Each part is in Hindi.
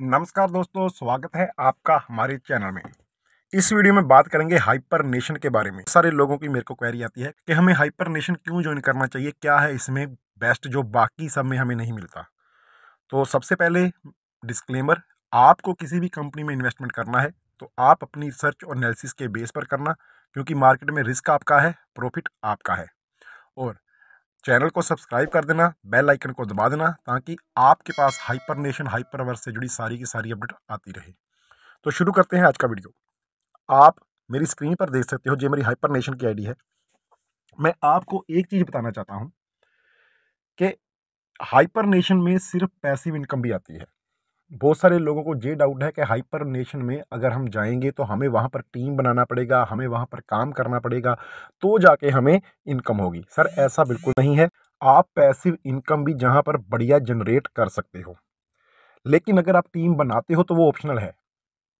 नमस्कार दोस्तों स्वागत है आपका हमारे चैनल में इस वीडियो में बात करेंगे हाइपर नेशन के बारे में सारे लोगों की मेरे को क्वेरी आती है कि हमें हाइपर नेशन क्यों ज्वाइन करना चाहिए क्या है इसमें बेस्ट जो बाकी सब में हमें नहीं मिलता तो सबसे पहले डिस्क्लेमर आपको किसी भी कंपनी में इन्वेस्टमेंट करना है तो आप अपनी रिसर्च और एनालिसिस के बेस पर करना क्योंकि मार्केट में रिस्क आपका है प्रॉफिट आपका है और चैनल को सब्सक्राइब कर देना बेल आइकन को दबा देना ताकि आपके पास हाइपर नेशन हाइपरवर्स से जुड़ी सारी की सारी अपडेट आती रहे तो शुरू करते हैं आज का वीडियो आप मेरी स्क्रीन पर देख सकते हो जो मेरी हाइपर नेशन की आईडी है मैं आपको एक चीज़ बताना चाहता हूँ कि हाइपर नेशन में सिर्फ पैसिव इनकम भी आती है बहुत सारे लोगों को ये डाउट है कि हाइपर नेशन में अगर हम जाएंगे तो हमें वहाँ पर टीम बनाना पड़ेगा हमें वहाँ पर काम करना पड़ेगा तो जाके हमें इनकम होगी सर ऐसा बिल्कुल नहीं है आप पैसिव इनकम भी जहाँ पर बढ़िया जनरेट कर सकते हो लेकिन अगर आप टीम बनाते हो तो वो ऑप्शनल है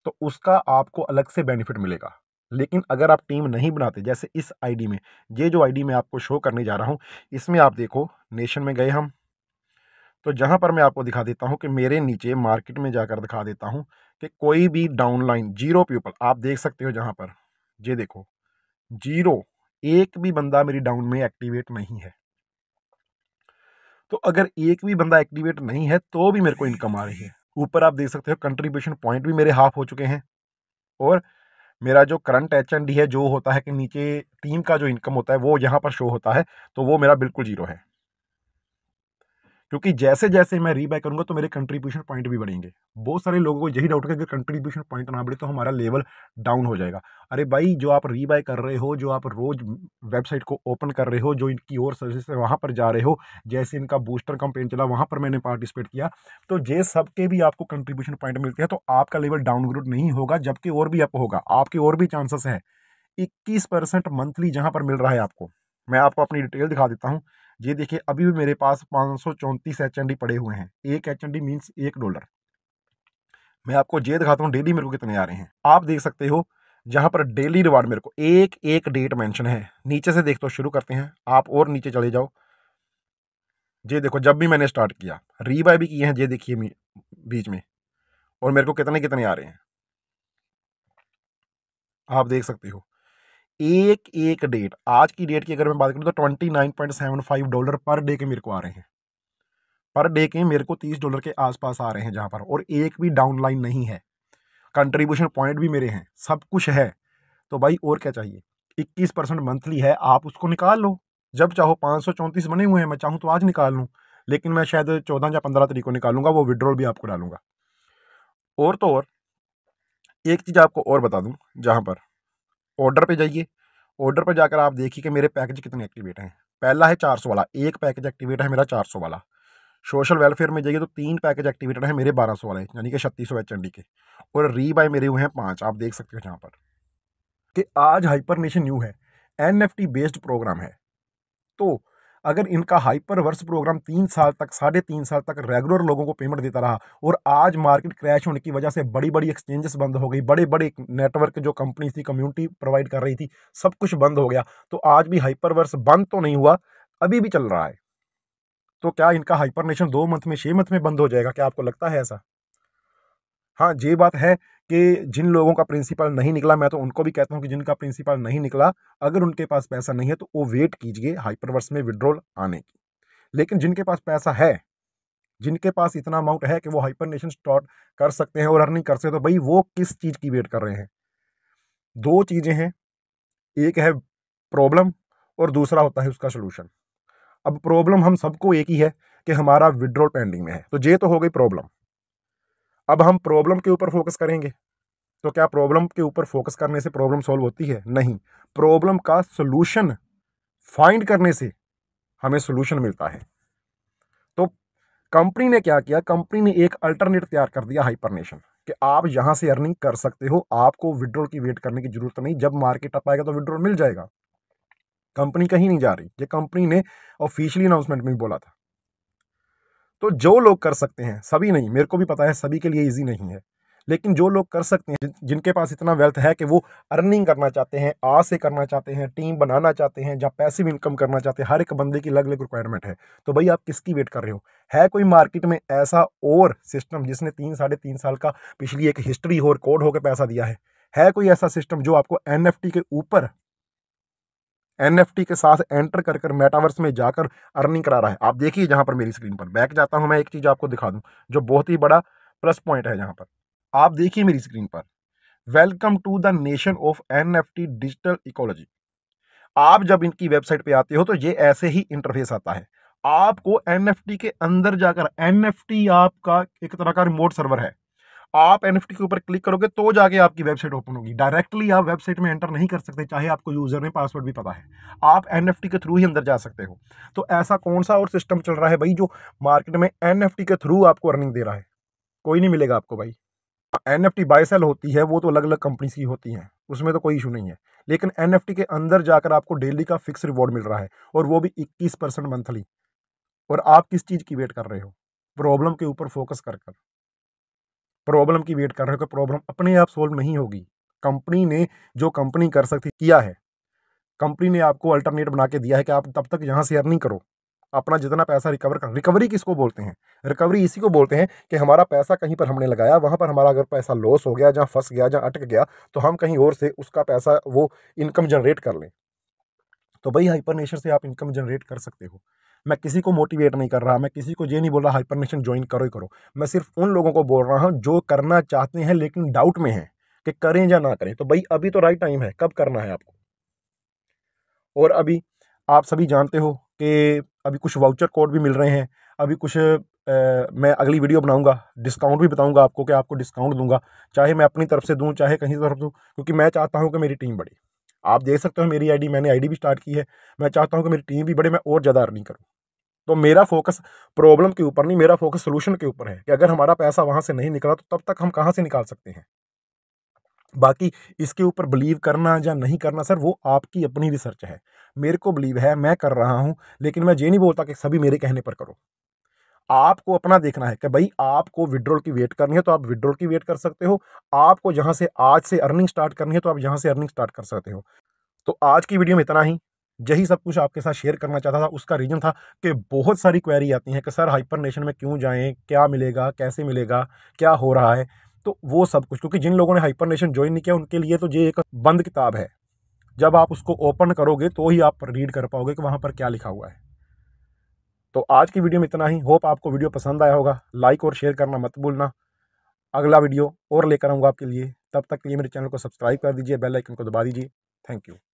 तो उसका आपको अलग से बेनिफिट मिलेगा लेकिन अगर आप टीम नहीं बनाते जैसे इस आईडी में ये जो आईडी मैं आपको शो करने जा रहा हूँ इसमें आप देखो नेशन में गए हम तो जहाँ पर मैं आपको दिखा देता हूँ कि मेरे नीचे मार्केट में जाकर दिखा देता हूँ कि कोई भी डाउन लाइन जीरो पीपल आप देख सकते हो जहाँ पर ये देखो जीरो एक भी बंदा मेरी डाउन में एक्टिवेट नहीं है तो अगर एक भी बंदा एक्टिवेट नहीं है तो भी मेरे को इनकम आ रही है ऊपर आप देख सकते हो कंट्रीब्यूशन पॉइंट भी मेरे हाफ हो चुके हैं और मेरा जो करंट एच है जो होता है कि नीचे टीम का जो इनकम होता है वो यहाँ पर शो होता है तो वो मेरा बिल्कुल जीरो है क्योंकि जैसे जैसे मैं रीबाय करूंगा तो मेरे कंट्रीब्यूशन पॉइंट भी बढ़ेंगे बहुत सारे लोगों को यही डाउट है कि कंट्रीब्यूशन पॉइंट ना बढ़े तो हमारा लेवल डाउन हो जाएगा अरे भाई जो आप रीबाय कर रहे हो जो आप रोज वेबसाइट को ओपन कर रहे हो जो इनकी और सर्विस है वहाँ पर जा रहे हो जैसे इनका बूस्टर कंपेन चला वहाँ पर मैंने पार्टिसिपेट किया तो जे सब के भी आपको कंट्रीब्यूशन पॉइंट मिलते हैं तो आपका लेवल डाउनग्रेड नहीं होगा जबकि और भी अप होगा आपके और भी चांसेस हैं इक्कीस परसेंट मंथली जहाँ पर मिल रहा है आपको मैं आपको अपनी डिटेल दिखा देता हूँ ये देखिए अभी भी मेरे पास पाँच सौ चौंतीस एच पड़े हुए हैं एक एच एन डी मीन्स एक डॉलर मैं आपको ये दिखाता हूँ डेली मेरे को कितने आ रहे हैं आप देख सकते हो जहाँ पर डेली रिवार्ड मेरे को एक एक डेट मेंशन है नीचे से देख तो शुरू करते हैं आप और नीचे चले जाओ ये देखो जब भी मैंने स्टार्ट किया रीबाई भी किए हैं ये देखिए बीच में और मेरे को कितने कितने आ रहे हैं आप देख सकते हो एक एक डेट आज की डेट की अगर मैं बात करूँ तो twenty nine point seven five dollar per day के मेरे को आ रहे हैं पर डे के मेरे को तीस डॉलर के आसपास आ रहे हैं जहाँ पर और एक भी डाउन लाइन नहीं है कंट्रीब्यूशन पॉइंट भी मेरे हैं सब कुछ है तो भाई और क्या चाहिए इक्कीस परसेंट मंथली है आप उसको निकाल लो जब चाहो पाँच सौ चौंतीस बने हुए हैं मैं चाहूँ तो आज निकाल लूँ लेकिन मैं शायद चौदह या पंद्रह तरीक को निकालूंगा वो विड्रॉल भी आपको डालूंगा और तो और एक चीज़ आपको और बता दूँ जहाँ पर ऑर्डर पे जाइए ऑर्डर पर जाकर आप देखिए कि मेरे पैकेज कितने एक्टिवेट हैं पहला है चार सौ वाला एक पैकेज एक्टिवेट है मेरा चार सौ वाला सोशल वेलफेयर में जाइए तो तीन पैकेज एक्टिवेटेड है मेरे बारह सौ वाले यानी कि छत्तीस सौ एच के और री बाय मेरे हुए हैं पाँच आप देख सकते हो यहाँ पर कि आज हाइपर नेशन न्यू है एन बेस्ड प्रोग्राम है तो अगर इनका हाइपर वर्स प्रोग्राम तीन साल तक साढ़े तीन साल तक रेगुलर लोगों को पेमेंट देता रहा और आज मार्केट क्रैश होने की वजह से बड़ी बड़ी एक्सचेंजेस बंद हो गई बड़े बड़े नेटवर्क जो कंपनी थी कम्युनिटी प्रोवाइड कर रही थी सब कुछ बंद हो गया तो आज भी हाइपर वर्स बंद तो नहीं हुआ अभी भी चल रहा है तो क्या इनका हाइपर नेशन दो मंथ में छः मंथ में बंद हो जाएगा क्या आपको लगता है ऐसा हाँ ये बात है कि जिन लोगों का प्रिंसिपल नहीं निकला मैं तो उनको भी कहता हूँ कि जिनका प्रिंसिपल नहीं निकला अगर उनके पास पैसा नहीं है तो वो वेट कीजिए हाइपरवर्स में विड्रॉल आने की लेकिन जिनके पास पैसा है जिनके पास इतना अमाउंट है कि वो हाइपरनेशन स्टार्ट कर सकते हैं और अर्निंग कर सकते हैं तो भाई वो किस चीज़ की वेट कर रहे हैं दो चीज़ें हैं एक है प्रॉब्लम और दूसरा होता है उसका सोल्यूशन अब प्रॉब्लम हम सबको एक ही है कि हमारा विड्रॉल पेंडिंग में है तो ये तो हो गई प्रॉब्लम अब हम प्रॉब्लम के ऊपर फोकस करेंगे तो क्या प्रॉब्लम के ऊपर फोकस करने से प्रॉब्लम सॉल्व होती है नहीं प्रॉब्लम का सोल्यूशन फाइंड करने से हमें सोल्यूशन मिलता है तो कंपनी ने क्या किया कंपनी ने एक अल्टरनेट तैयार कर दिया हाइपरनेशन कि आप यहां से अर्निंग कर सकते हो आपको विड्रॉल की वेट करने की जरूरत नहीं जब मार्केट अप आएगा तो विड्रॉल मिल जाएगा कंपनी कहीं नहीं जा रही ये कंपनी ने ऑफिशियली अनाउंसमेंट में भी बोला था तो जो लोग कर सकते हैं सभी नहीं मेरे को भी पता है सभी के लिए ईजी नहीं है लेकिन जो लोग कर सकते हैं जिनके पास इतना वेल्थ है कि वो अर्निंग करना चाहते हैं आ से करना चाहते हैं टीम बनाना चाहते हैं पैसे पैसिव इनकम करना चाहते हैं हर एक बंदे की अलग अलग रिक्वायरमेंट है तो भाई आप किसकी वेट कर रहे हो है कोई मार्केट में ऐसा और सिस्टम जिसने तीन साढ़े तीन साल का पिछली एक हिस्ट्री हो और कोड होकर पैसा दिया है है कोई ऐसा सिस्टम जो आपको एन के ऊपर एन के साथ एंटर कर कर मेटावर्स में जाकर अर्निंग करा रहा है आप देखिए जहाँ पर मेरी स्क्रीन पर बैक जाता हूँ मैं एक चीज़ आपको दिखा दूँ जो बहुत ही बड़ा प्लस पॉइंट है यहाँ पर आप देखिए मेरी स्क्रीन पर welcome to the nation of an digital ecology आप जब इनकी वेबसाइट पे आते हो तो ये ऐसे ही इंटरफेस आता है आपको एन के अंदर जाकर एन आपका एक तरह का रिमोट सर्वर है आप एन के ऊपर क्लिक करोगे तो जाके आपकी वेबसाइट ओपन होगी डायरेक्टली आप वेबसाइट में एंटर नहीं कर सकते चाहे आपको यूज़र ने पासवर्ड भी पता है आप एन के थ्रू ही अंदर जा सकते हो तो ऐसा कौन सा और सिस्टम चल रहा है भाई जो मार्केट में एन के थ्रू आपको अर्निंग दे रहा है कोई नहीं मिलेगा आपको भाई एन एफ बाय सेल होती है वो तो अलग अलग कंपनीज की होती हैं उसमें तो कोई इशू नहीं है लेकिन एन के अंदर जाकर आपको डेली का फिक्स रिवॉर्ड मिल रहा है और वो भी इक्कीस परसेंट मंथली और आप किस चीज़ की वेट कर रहे हो प्रॉब्लम के ऊपर फोकस कर कर प्रॉब्लम की वेट कर रहे हो कि तो प्रॉब्लम अपने आप सोल्व नहीं होगी कंपनी ने जो कंपनी कर सकती किया है कंपनी ने आपको अल्टरनेट बना के दिया है कि आप तब तक यहाँ से अर्निंग करो अपना जितना पैसा रिकवर कर रिकवरी किसको बोलते हैं रिकवरी इसी को बोलते हैं कि हमारा पैसा कहीं पर हमने लगाया वहाँ पर हमारा अगर पैसा लॉस हो गया जहाँ फंस गया जहाँ अटक गया तो हम कहीं और से उसका पैसा वो इनकम जनरेट कर लें तो भाई हाइपर से आप इनकम जनरेट कर सकते हो मैं किसी को मोटिवेट नहीं कर रहा मैं किसी को ये नहीं बोल रहा हाइपर नेशन ज्वाइन करो ही करो मैं सिर्फ उन लोगों को बोल रहा हूँ जो करना चाहते हैं लेकिन डाउट में है कि करें या ना करें तो भाई अभी तो राइट टाइम है कब करना है आपको और अभी आप सभी जानते हो कि अभी कुछ वाउचर कोड भी मिल रहे हैं अभी कुछ आ, मैं अगली वीडियो बनाऊंगा डिस्काउंट भी बताऊंगा आपको कि आपको डिस्काउंट दूंगा चाहे मैं अपनी तरफ से दूं चाहे कहीं तरफ दूं क्योंकि मैं चाहता हूं कि मेरी टीम बढ़े आप देख सकते हो मेरी आईडी मैंने आईडी भी स्टार्ट की है मैं चाहता हूँ कि मेरी टीम भी बड़े मैं और ज़्यादा अर्निंग करूँ तो मेरा फोकस प्रॉब्लम के ऊपर नहीं मेरा फोकस सोल्यूशन के ऊपर है कि अगर हमारा पैसा वहाँ से नहीं निकला तो तब तक हम कहाँ से निकाल सकते हैं बाकी इसके ऊपर बिलीव करना या नहीं करना सर वो आपकी अपनी रिसर्च है मेरे को बिलीव है मैं कर रहा हूँ लेकिन मैं ये नहीं बोलता कि सभी मेरे कहने पर करो आपको अपना देखना है कि भाई आपको विड्रॉल की वेट करनी है तो आप विड्रॉल की वेट कर सकते हो आपको जहाँ से आज से अर्निंग स्टार्ट करनी है तो आप यहाँ से अर्निंग स्टार्ट कर सकते हो तो आज की वीडियो में इतना ही यही सब कुछ आपके साथ शेयर करना चाहता था उसका रीज़न था कि बहुत सारी क्वेरी आती हैं कि सर हाइपर नेशन में क्यों जाएँ क्या मिलेगा कैसे मिलेगा क्या हो रहा है तो वो सब कुछ क्योंकि जिन लोगों ने हाइपर नेशन ज्वाइन नहीं किया उनके लिए तो ये एक बंद किताब है जब आप उसको ओपन करोगे तो ही आप रीड कर पाओगे कि वहाँ पर क्या लिखा हुआ है तो आज की वीडियो में इतना ही होप आपको वीडियो पसंद आया होगा लाइक और शेयर करना मत भूलना अगला वीडियो और लेकर आऊँगा आपके लिए तब तक के लिए मेरे चैनल को सब्सक्राइब कर दीजिए बेल आइकन को दबा दीजिए थैंक यू